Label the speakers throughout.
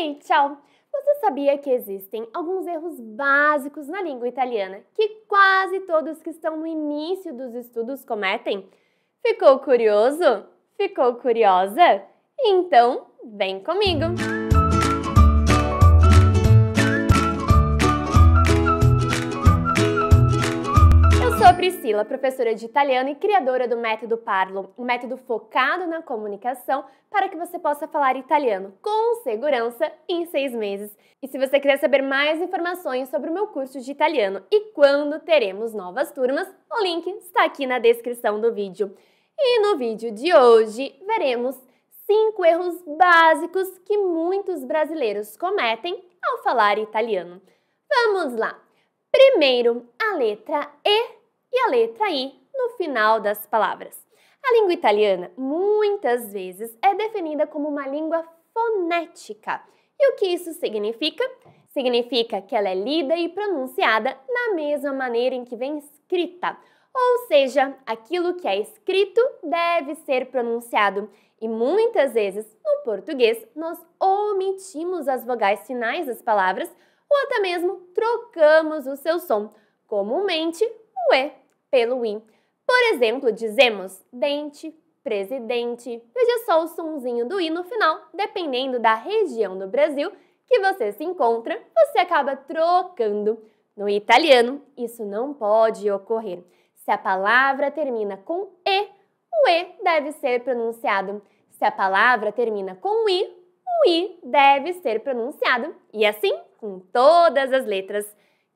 Speaker 1: Ei, tchau! Você sabia que existem alguns erros básicos na língua italiana que quase todos que estão no início dos estudos cometem? Ficou curioso? Ficou curiosa? Então, vem comigo! Priscila, professora de italiano e criadora do método Parlo, um método focado na comunicação para que você possa falar italiano com segurança em seis meses. E se você quiser saber mais informações sobre o meu curso de italiano e quando teremos novas turmas, o link está aqui na descrição do vídeo. E no vídeo de hoje veremos cinco erros básicos que muitos brasileiros cometem ao falar italiano. Vamos lá! Primeiro, a letra E e a letra I no final das palavras. A língua italiana muitas vezes é definida como uma língua fonética. E o que isso significa? Significa que ela é lida e pronunciada na mesma maneira em que vem escrita. Ou seja, aquilo que é escrito deve ser pronunciado. E muitas vezes, no português, nós omitimos as vogais finais das palavras ou até mesmo trocamos o seu som, comumente o E pelo I. Por exemplo, dizemos dente, presidente. Veja só o sonzinho do I no final, dependendo da região do Brasil que você se encontra, você acaba trocando. No italiano, isso não pode ocorrer. Se a palavra termina com E, o E deve ser pronunciado. Se a palavra termina com I, o I deve ser pronunciado. E assim com todas as letras.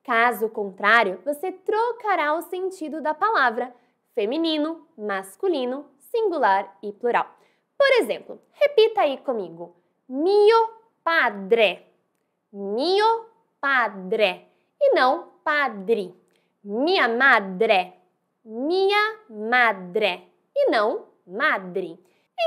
Speaker 1: Caso contrário, você trocará o sentido da palavra feminino, masculino, singular e plural. Por exemplo, repita aí comigo: mio padre. Mio padre. E não padre. Minha madre. Minha madre. E não madre.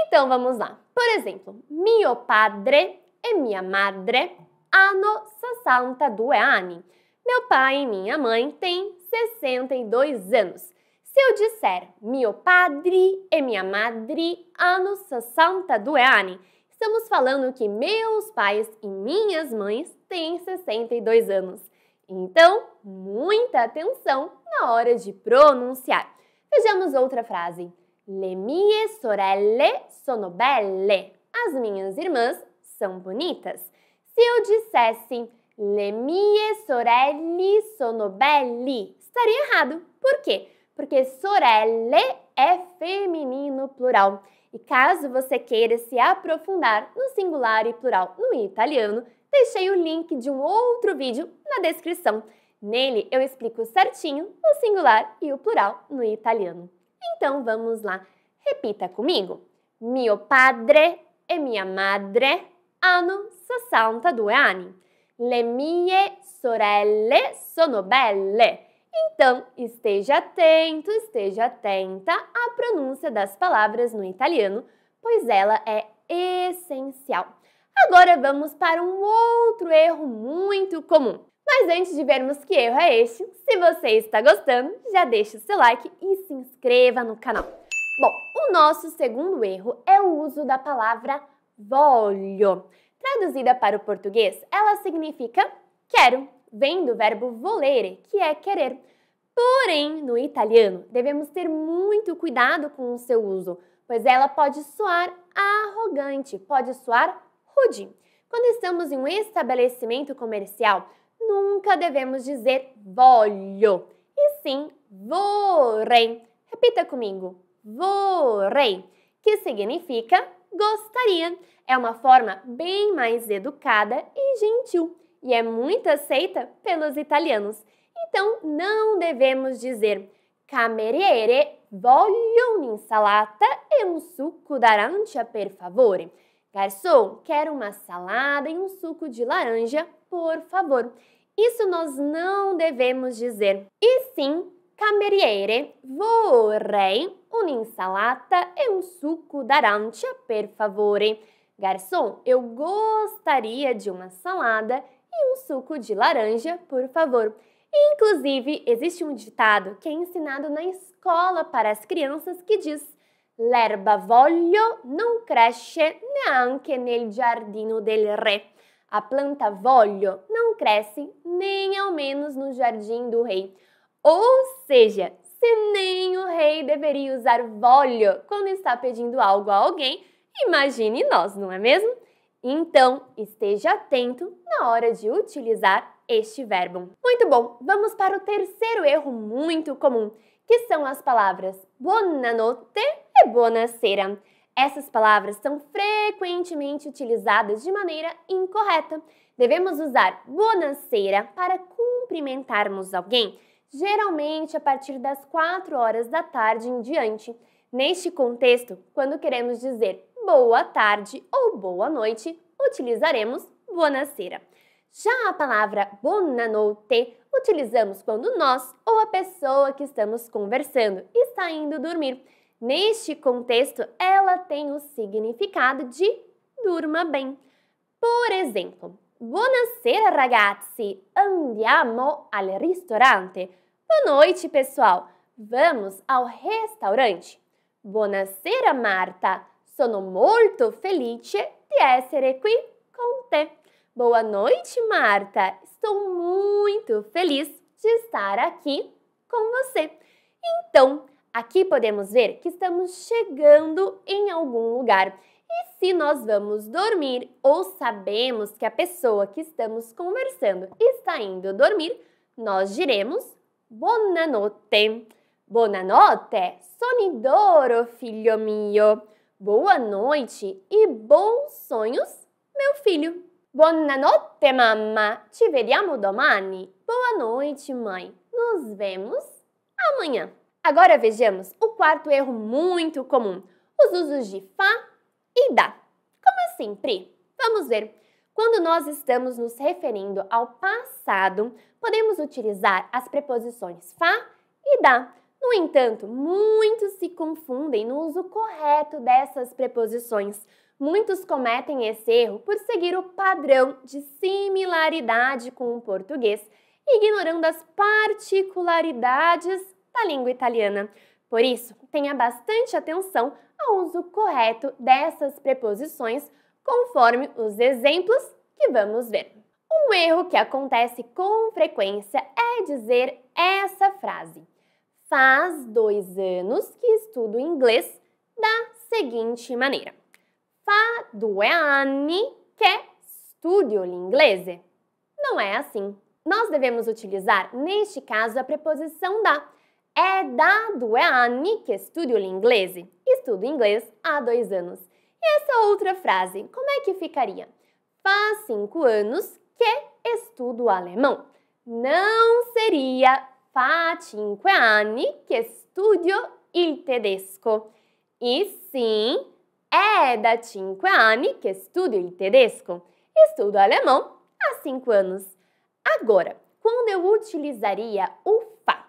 Speaker 1: Então vamos lá. Por exemplo, mio padre e é minha madre hanno 62 anni. Meu pai e minha mãe têm 62 anos. Se eu disser meu padre e minha madre anos 62 anos, estamos falando que meus pais e minhas mães têm 62 anos. Então, muita atenção na hora de pronunciar. Vejamos outra frase. Le mie sorelle sono belle. As minhas irmãs são bonitas. Se eu dissesse Le mie sorelle sono belli. Estaria errado. Por quê? Porque sorelle é feminino plural. E caso você queira se aprofundar no singular e plural no italiano, deixei o link de um outro vídeo na descrição. Nele eu explico certinho o singular e o plural no italiano. Então vamos lá. Repita comigo. Mio padre e minha madre hanno 62 anni. Le mie sorelle sono belle. Então, esteja atento, esteja atenta à pronúncia das palavras no italiano, pois ela é essencial. Agora vamos para um outro erro muito comum. Mas antes de vermos que erro é este, se você está gostando, já deixa o seu like e se inscreva no canal. Bom, o nosso segundo erro é o uso da palavra voglio. Traduzida para o português, ela significa quero, vem do verbo volere, que é querer. Porém, no italiano, devemos ter muito cuidado com o seu uso, pois ela pode soar arrogante, pode soar rude. Quando estamos em um estabelecimento comercial, nunca devemos dizer voglio, e sim vorrei. Repita comigo, vorrei, que significa gostaria. É uma forma bem mais educada e gentil e é muito aceita pelos italianos. Então não devemos dizer cameriere, voglio un'insalata e um suco d'arancia, per favore. Garçom, quero uma salada e um suco de laranja, por favor. Isso nós não devemos dizer. E sim, cameriere, vorrei un'insalata e un succo d'arancia, per favore. Garçom, eu gostaria de uma salada e um suco de laranja, por favor. Inclusive, existe um ditado que é ensinado na escola para as crianças que diz: L'erba voglio non cresce neanche nel giardino del re. A planta voglio não cresce nem ao menos no jardim do rei. Ou seja, se nem o rei deveria usar vólio volio quando está pedindo algo a alguém, imagine nós, não é mesmo? Então, esteja atento na hora de utilizar este verbo. Muito bom, vamos para o terceiro erro muito comum, que são as palavras buona e buonasera. Essas palavras são frequentemente utilizadas de maneira incorreta. Devemos usar buonasera para cumprimentarmos alguém, geralmente a partir das 4 horas da tarde em diante. Neste contexto, quando queremos dizer boa tarde ou boa noite, utilizaremos buonasera. Já a palavra buonanotte utilizamos quando nós ou a pessoa que estamos conversando está indo dormir. Neste contexto, ela tem o significado de durma bem. Por exemplo, Buonasera ragazzi, andiamo al ristorante. Boa noite, pessoal. Vamos ao restaurante. Buonasera Marta, sono molto felice di essere qui con te. Boa noite, Marta. Estou muito feliz de estar aqui com você. Então, aqui podemos ver que estamos chegando em algum lugar. E se nós vamos dormir ou sabemos que a pessoa que estamos conversando está indo dormir, nós diremos buona notte. Buona notte, sonidoro, filho mio. Boa noite e bons sonhos, meu filho. Buona notte, mamma. Te vediamo domani. Boa noite, mãe. Nos vemos amanhã. Agora vejamos o quarto erro muito comum: os usos de fa e dá. Como assim, Pri? Vamos ver. Quando nós estamos nos referindo ao passado, podemos utilizar as preposições fa e dá. No entanto, muitos se confundem no uso correto dessas preposições. Muitos cometem esse erro por seguir o padrão de similaridade com o português, ignorando as particularidades da língua italiana. Por isso, tenha bastante atenção ao uso correto dessas preposições, conforme os exemplos que vamos ver. Um erro que acontece com frequência é dizer essa frase. Faz dois anos que estudo inglês da seguinte maneira. Fa due anni che studio l'inglese. Não é assim. Nós devemos utilizar, neste caso, a preposição da, é dado, é a Annie que estuda inglês, estudo inglês há dois anos. E essa outra frase, como é que ficaria? Faz cinco anos que estudo alemão. Não seria fa cinque é anni que estudo il tedesco. E sim, é da cinque é anni que estudo il tedesco. Estudo alemão há cinco anos. Agora, quando eu utilizaria o fa?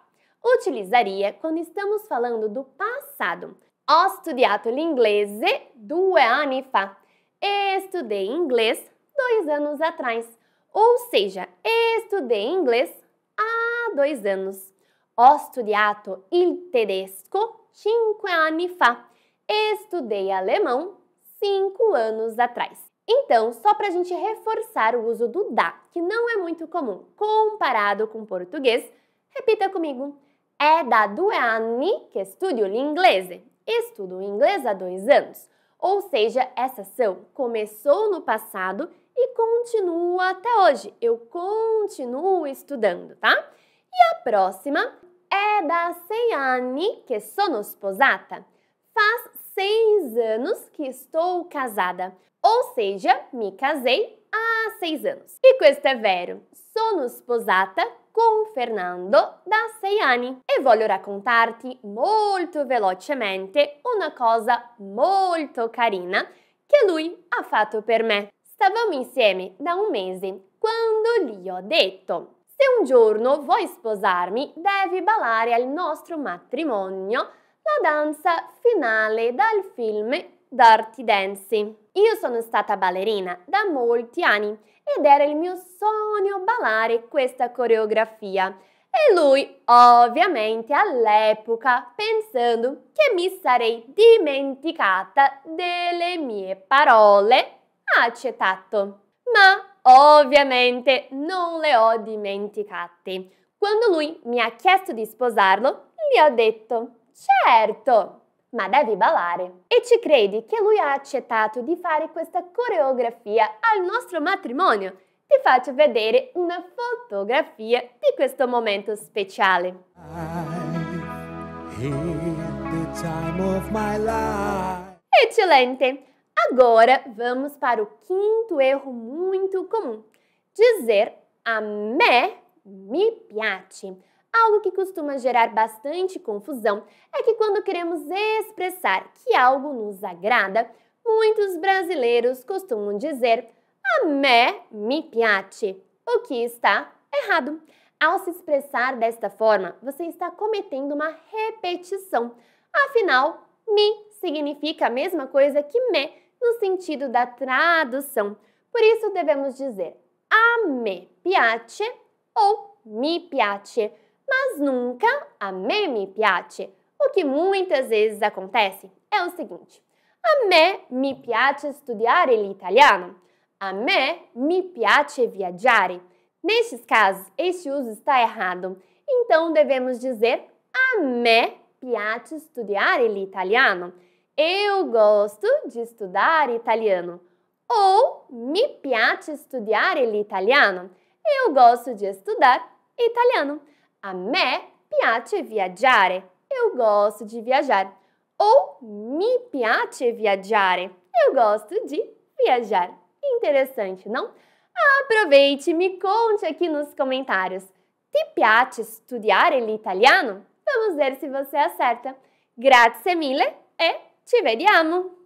Speaker 1: utilizaria quando estamos falando do passado. Ho studiato l'inglese due anni fa. Estudei inglês dois anos atrás. Ou seja, estudei inglês há dois anos. Ho studiato il tedesco cinque é anni fa. Estudei alemão cinco anos atrás. Então, só para a gente reforçar o uso do da, que não é muito comum comparado com português, repita comigo. É da due anni que estudo l'inglese. Estudo inglês há dois anos. Ou seja, essa ação começou no passado e continua até hoje. Eu continuo estudando, tá? E a próxima é da sei anni que é sono sposata. Faz seis anos que estou casada. Ou seja, me casei há seis anos. E questo é vero. Sono sposata con Fernando da 6 anni e voglio raccontarti molto velocemente una cosa molto carina che lui ha fatto per me. Stavamo insieme da un mese quando gli ho detto se un giorno vuoi sposarmi devi ballare al nostro matrimonio la danza finale dal film Dirty Dancing. Io sono stata ballerina da molti anni ed era il mio sogno ballare questa coreografia. E lui, ovviamente, all'epoca, pensando che mi sarei dimenticata delle mie parole, ha accettato. Ma ovviamente non le ho dimenticate. Quando lui mi ha chiesto di sposarlo, gli ho detto, certo, ma devi ballare. E ci credi che lui ha accettato di fare questa coreografia al nostro matrimonio? Ti faccio vedere una fotografia di questo momento speciale. Eccellente! Agora vamos para o quinto erro muito comum: dizer a me mi piace. Algo que costuma gerar bastante confusão é que quando queremos expressar que algo nos agrada, muitos brasileiros costumam dizer a me mi piace, o que está errado. Ao se expressar desta forma, você está cometendo uma repetição. Afinal, mi significa a mesma coisa que me no sentido da tradução. Por isso devemos dizer a me piace ou mi piace. Mas nunca a me mi piace. O que muitas vezes acontece é o seguinte: A me mi piace studiare l'italiano. A me mi piace viaggiare. Nestes casos, este uso está errado. Então devemos dizer A me piace studiare l'italiano. Eu gosto de estudar italiano. Ou mi piace studiare l'italiano. Eu gosto de estudar italiano. A me piace viaggiare. Eu gosto de viajar. Ou mi piace viaggiare. Eu gosto de viajar. Interessante, não? Aproveite e me conte aqui nos comentários. Ti piace studiare l'italiano? Vamos ver se você acerta. Grazie mille e ci vediamo!